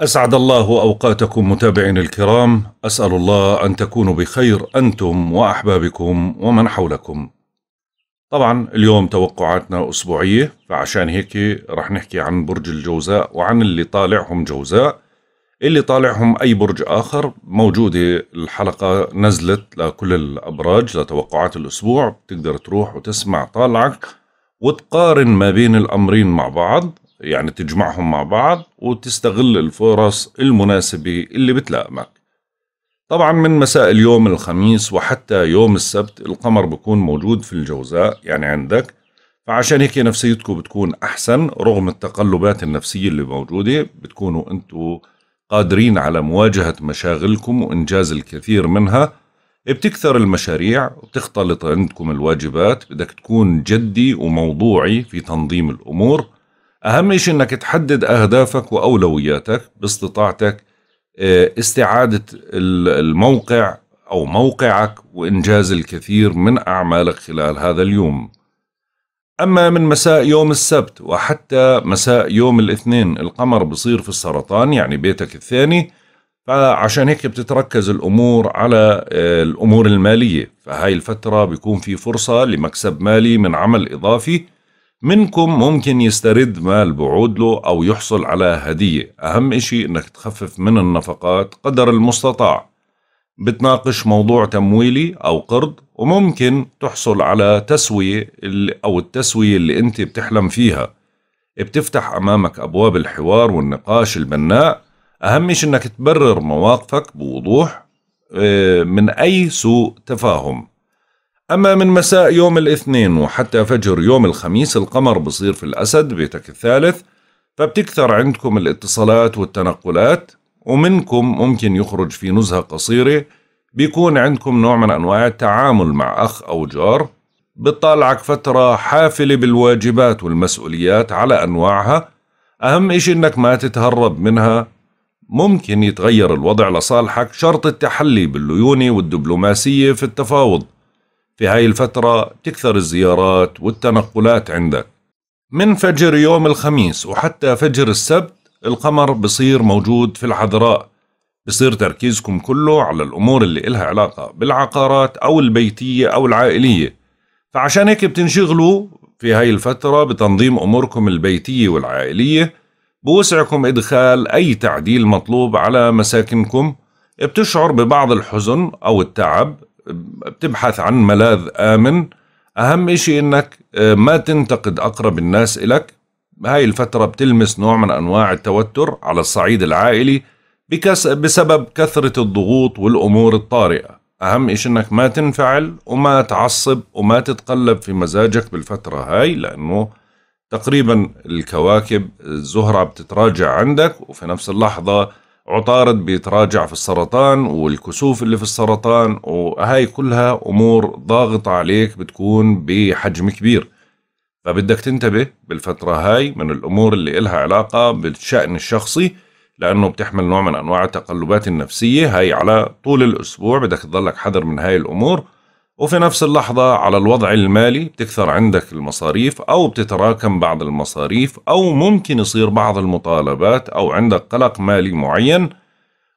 أسعد الله أوقاتكم متابعين الكرام أسأل الله أن تكونوا بخير أنتم وأحبابكم ومن حولكم طبعا اليوم توقعاتنا أسبوعية فعشان هيك رح نحكي عن برج الجوزاء وعن اللي طالعهم جوزاء اللي طالعهم أي برج آخر موجودة الحلقة نزلت لكل الأبراج لتوقعات الأسبوع بتقدر تروح وتسمع طالعك وتقارن ما بين الأمرين مع بعض يعني تجمعهم مع بعض وتستغل الفرص المناسبة اللي بتلائمك طبعا من مساء اليوم الخميس وحتى يوم السبت القمر بكون موجود في الجوزاء يعني عندك فعشان هيك نفسيتكم بتكون أحسن رغم التقلبات النفسية اللي موجودة بتكونوا أنتوا قادرين على مواجهة مشاغلكم وإنجاز الكثير منها بتكثر المشاريع وبتختلط عندكم الواجبات بدك تكون جدي وموضوعي في تنظيم الأمور أهم شيء أنك تحدد أهدافك وأولوياتك باستطاعتك آه، استعادة الموقع أو موقعك وإنجاز الكثير من أعمالك خلال هذا اليوم أما من مساء يوم السبت وحتى مساء يوم الاثنين القمر بصير في السرطان يعني بيتك الثاني فعشان هيك بتتركز الأمور على آه، الأمور المالية فهاي الفترة بيكون في فرصة لمكسب مالي من عمل إضافي منكم ممكن يسترد مال بعود له أو يحصل على هدية أهم إشي أنك تخفف من النفقات قدر المستطاع بتناقش موضوع تمويلي أو قرض وممكن تحصل على تسوية أو التسوية اللي أنت بتحلم فيها بتفتح أمامك أبواب الحوار والنقاش البناء أهم إشي أنك تبرر مواقفك بوضوح آه، من أي سوء تفاهم أما من مساء يوم الاثنين وحتى فجر يوم الخميس القمر بصير في الأسد بيتك الثالث فبتكثر عندكم الاتصالات والتنقلات ومنكم ممكن يخرج في نزهة قصيرة بيكون عندكم نوع من أنواع التعامل مع أخ أو جار بتطالعك فترة حافلة بالواجبات والمسؤوليات على أنواعها أهم إشي إنك ما تتهرب منها ممكن يتغير الوضع لصالحك شرط التحلي بالليونة والدبلوماسية في التفاوض في هاي الفترة تكثر الزيارات والتنقلات عندك من فجر يوم الخميس وحتى فجر السبت القمر بصير موجود في الحضراء بصير تركيزكم كله على الأمور اللي إلها علاقة بالعقارات أو البيتية أو العائلية فعشان هيك بتنشغلوا في هاي الفترة بتنظيم أموركم البيتية والعائلية بوسعكم إدخال أي تعديل مطلوب على مساكنكم بتشعر ببعض الحزن أو التعب بتبحث عن ملاذ آمن أهم شيء أنك آه، ما تنتقد أقرب الناس إلك هاي الفترة بتلمس نوع من أنواع التوتر على الصعيد العائلي بكس بسبب كثرة الضغوط والأمور الطارئة أهم شيء أنك ما تنفعل وما تعصب وما تتقلب في مزاجك بالفترة هاي لأنه تقريبا الكواكب الزهرة بتتراجع عندك وفي نفس اللحظة عطارد بيتراجع في السرطان والكسوف اللي في السرطان وهاي كلها أمور ضاغطة عليك بتكون بحجم كبير فبدك تنتبه بالفترة هاي من الأمور اللي إلها علاقة بالشأن الشخصي لأنه بتحمل نوع من أنواع التقلبات النفسية هاي على طول الأسبوع بدك تضلك حذر من هاي الأمور وفي نفس اللحظة على الوضع المالي بتكثر عندك المصاريف أو بتتراكم بعض المصاريف أو ممكن يصير بعض المطالبات أو عندك قلق مالي معين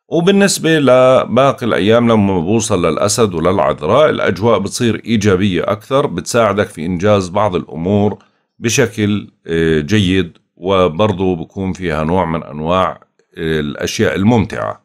وبالنسبة لباقي الأيام لما بوصل للأسد وللعذراء الأجواء بتصير إيجابية أكثر بتساعدك في إنجاز بعض الأمور بشكل آه، جيد وبرضو بكون فيها نوع من أنواع آه، الأشياء الممتعة